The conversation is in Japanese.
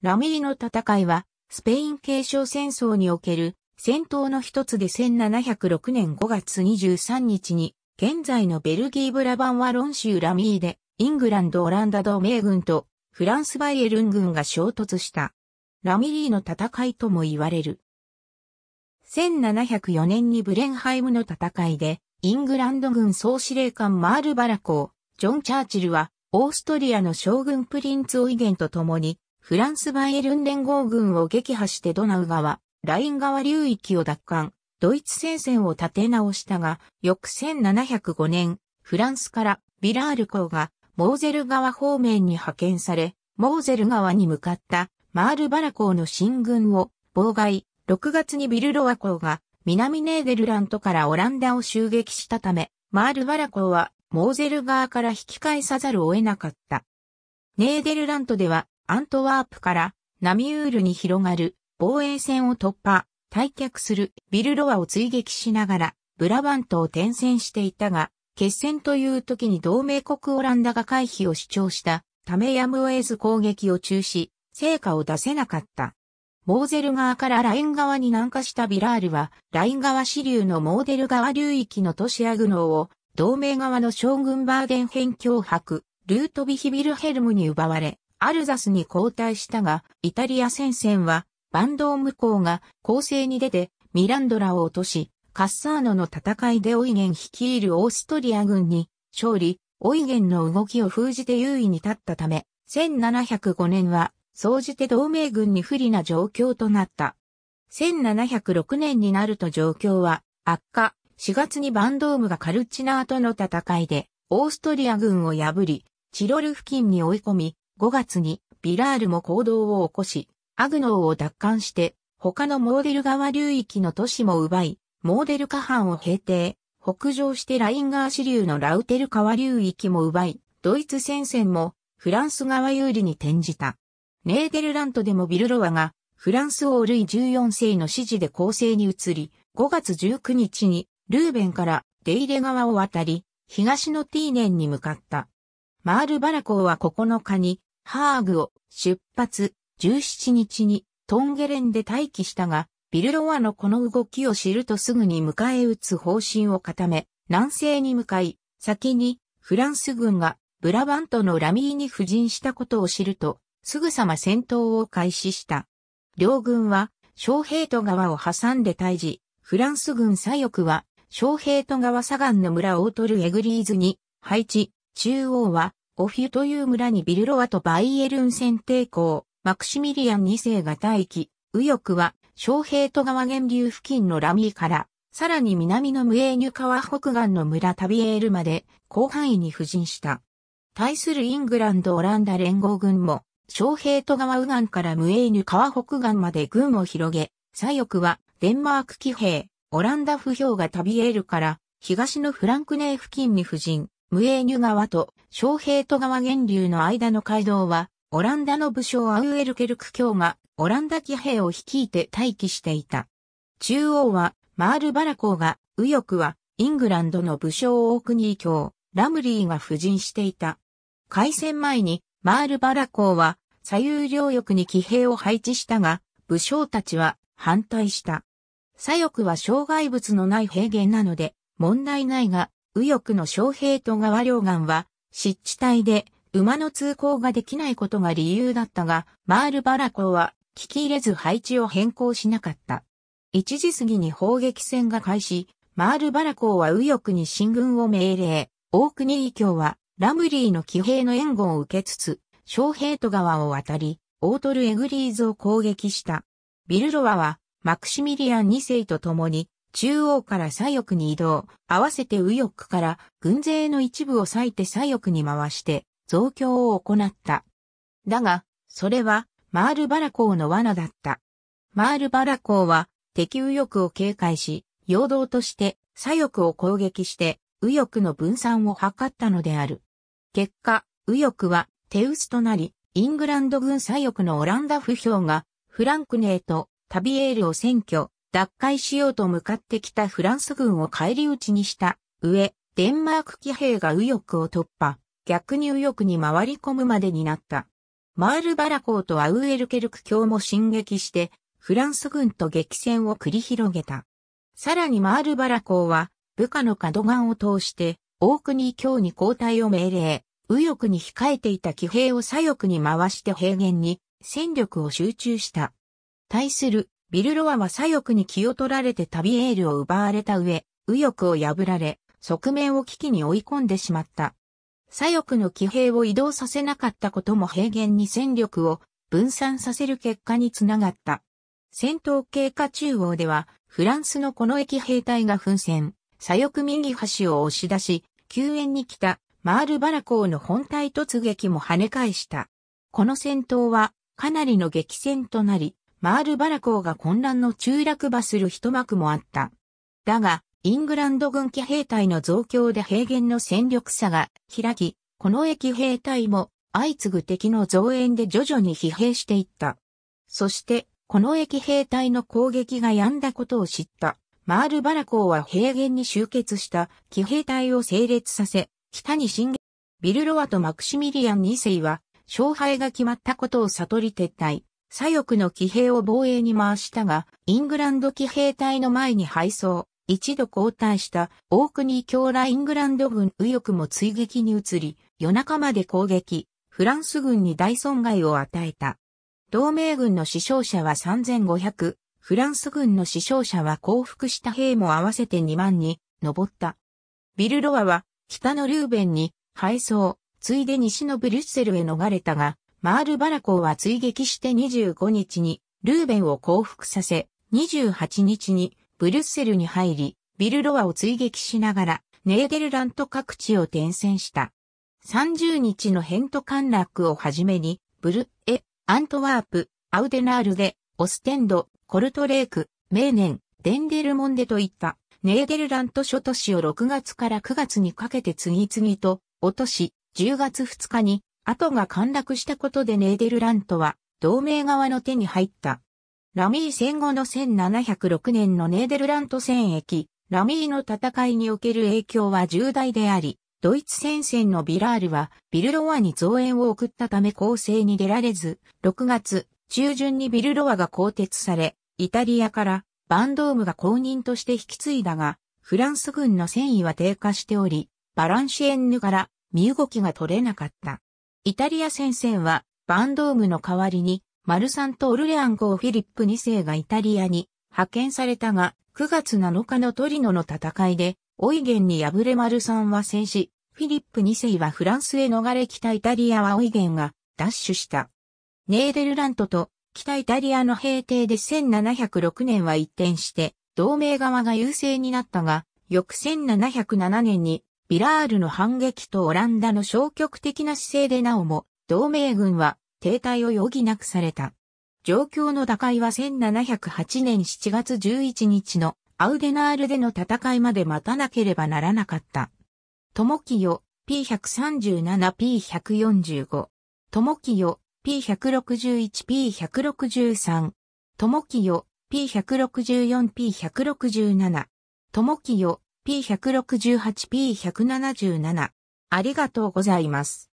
ラミーの戦いは、スペイン継承戦争における戦闘の一つで1706年5月23日に、現在のベルギーブラバンワロン州ラミーで、イングランド・オランダ同盟軍とフランス・バイエルン軍が衝突した。ラミリーの戦いとも言われる。1704年にブレンハイムの戦いで、イングランド軍総司令官マール・バラコー、ジョン・チャーチルは、オーストリアの将軍プリンツ・オイゲンと共に、フランスバイエルン連合軍を撃破してドナウ川、ライン川流域を奪還、ドイツ戦線を立て直したが、翌1705年、フランスからビラール港がモーゼル川方面に派遣され、モーゼル川に向かったマールバラ港の進軍を妨害、6月にビルロワ港が南ネーデルラントからオランダを襲撃したため、マールバラ港はモーゼル川から引き返さざるを得なかった。ネーデルラントではアントワープからナミュールに広がる防衛線を突破、退却するビルロアを追撃しながらブラバントを転戦していたが、決戦という時に同盟国オランダが回避を主張したためやむを得ず攻撃を中止、成果を出せなかった。モーゼル側からライン側に南下したビラールは、ライン側支流のモーデル川流域の都市アグノーを、同盟側の将軍バーデン編境迫、ルートビヒビルヘルムに奪われ、アルザスに交代したが、イタリア戦線は、バンドーム校が攻勢に出て、ミランドラを落とし、カッサーノの戦いでオイゲン率いるオーストリア軍に勝利、オイゲンの動きを封じて優位に立ったため、1705年は、総じて同盟軍に不利な状況となった。1706年になると状況は悪化、4月にバンドームがカルチナーとの戦いで、オーストリア軍を破り、チロル付近に追い込み、5月にビラールも行動を起こし、アグノーを奪還して、他のモーデル川流域の都市も奪い、モーデル河畔を平定、北上してラインガー支流のラウテル川流域も奪い、ドイツ戦線もフランス側有利に転じた。ネーデルラントでもビルロワがフランス王ルイ14世の指示で攻勢に移り、5月19日にルーベンからデイレ川を渡り、東のティーネンに向かった。マールバラ公は9日にハーグを出発、17日にトンゲレンで待機したが、ビルロアのこの動きを知るとすぐに迎え撃つ方針を固め、南西に向かい、先にフランス軍がブラバントのラミーに布陣したことを知ると、すぐさま戦闘を開始した。両軍は、小兵都川を挟んで退治、フランス軍左翼は、小兵都川左岸の村を劣るエグリーズに配置、中央は、オフィュという村にビルロワとバイエルン選定校、マクシミリアン2世が待機、右翼は、昌平と川源流付近のラミーから、さらに南のムエーニュ川北岸の村タビエールまで広範囲に布陣した。対するイングランド・オランダ連合軍も、昌平と川右岸からムエーニュ川北岸まで軍を広げ、左翼はデンマーク騎兵、オランダ不評がタビエールから東のフランクネー付近に布陣、ムエーニュ川と昌平戸川源流の間の街道は、オランダの武将アウエルケルク卿がオランダ騎兵を率いて待機していた。中央はマールバラ公が、右翼はイングランドの武将オークニー卿、ラムリーが布陣していた。開戦前にマールバラ公は左右両翼に騎兵を配置したが、武将たちは反対した。左翼は障害物のない平原なので問題ないが、右翼の将兵と川両岸は、湿地帯で馬の通行ができないことが理由だったが、マールバラ港は聞き入れず配置を変更しなかった。一時過ぎに砲撃戦が開始、マールバラ港は右翼に進軍を命令、大国異教はラムリーの騎兵の援護を受けつつ、将兵と川を渡り、オートル・エグリーズを攻撃した。ビルロワはマクシミリアン2世と共に中央から左翼に移動、合わせて右翼から軍勢の一部を割いて左翼に回して増強を行った。だが、それはマールバラーの罠だった。マールバラーは敵右翼を警戒し、陽動として左翼を攻撃して右翼の分散を図ったのである。結果、右翼は手薄となり、イングランド軍左翼のオランダ不評がフランクネーとタビエールを占拠、奪回しようと向かってきたフランス軍を返り討ちにした上、デンマーク騎兵が右翼を突破、逆に右翼に回り込むまでになった。マールバラ港とアウエルケルク卿も進撃して、フランス軍と激戦を繰り広げた。さらにマールバラ港は、部下の角ンを通して、大国卿に交代を命令、右翼に控えていた騎兵を左翼に回して平原に戦力を集中した。対するビルロアは左翼に気を取られてタビエールを奪われた上、右翼を破られ、側面を危機に追い込んでしまった。左翼の騎兵を移動させなかったことも平原に戦力を分散させる結果につながった。戦闘経過中央では、フランスのこの駅兵隊が奮戦、左翼右端を押し出し、救援に来たマールバラ港の本体突撃も跳ね返した。この戦闘はかなりの激戦となり、マールバラ港が混乱の中落馬する一幕もあった。だが、イングランド軍騎兵隊の増強で平原の戦力差が開き、この駅兵隊も相次ぐ敵の増援で徐々に疲弊していった。そして、この駅兵隊の攻撃が止んだことを知った。マールバラ港は平原に集結した騎兵隊を整列させ、北に進撃。ビルロワとマクシミリアン2世は勝敗が決まったことを悟り撤退。左翼の騎兵を防衛に回したが、イングランド騎兵隊の前に敗走、一度後退した大国強来イングランド軍右翼も追撃に移り、夜中まで攻撃、フランス軍に大損害を与えた。同盟軍の死傷者は3500、フランス軍の死傷者は降伏した兵も合わせて2万に上った。ビルロワは北のルーベンに敗走、ついで西のブリュッセルへ逃れたが、マール・バラコーは追撃して25日にルーベンを降伏させ、28日にブリュッセルに入り、ビルロアを追撃しながらネーデルラント各地を転戦した。30日のヘント陥落をはじめに、ブル、エ、アントワープ、アウデナールで、オステンド、コルトレーク、メーネン、デンデルモンデといったネーデルラント諸都市を6月から9月にかけて次々と落とし、10月2日に後が陥落したことでネーデルラントは同盟側の手に入った。ラミー戦後の1706年のネーデルラント戦役、ラミーの戦いにおける影響は重大であり、ドイツ戦線のビラールはビルロアに増援を送ったため攻勢に出られず、6月中旬にビルロアが更迭され、イタリアからバンドームが公認として引き継いだが、フランス軍の戦意は低下しており、バランシエンヌから身動きが取れなかった。イタリア戦線は、バンドームの代わりに、マルサンとオルレアン号フィリップ2世がイタリアに派遣されたが、9月7日のトリノの戦いで、オイゲンに敗れマルサンは戦死、フィリップ2世はフランスへ逃れ北イタリアはオイゲンが奪取した。ネーデルラントと北イタリアの平定で1706年は一転して、同盟側が優勢になったが、翌1707年にビラールの反撃とオランダの消極的な姿勢でなおも、同盟軍は停滞を余儀なくされた。状況の打開は1708年7月11日のアウデナールでの戦いまで待たなければならなかった。キヨ P137P145 キヨ P161P163 キヨ P164P167 キヨ P168P177。ありがとうございます。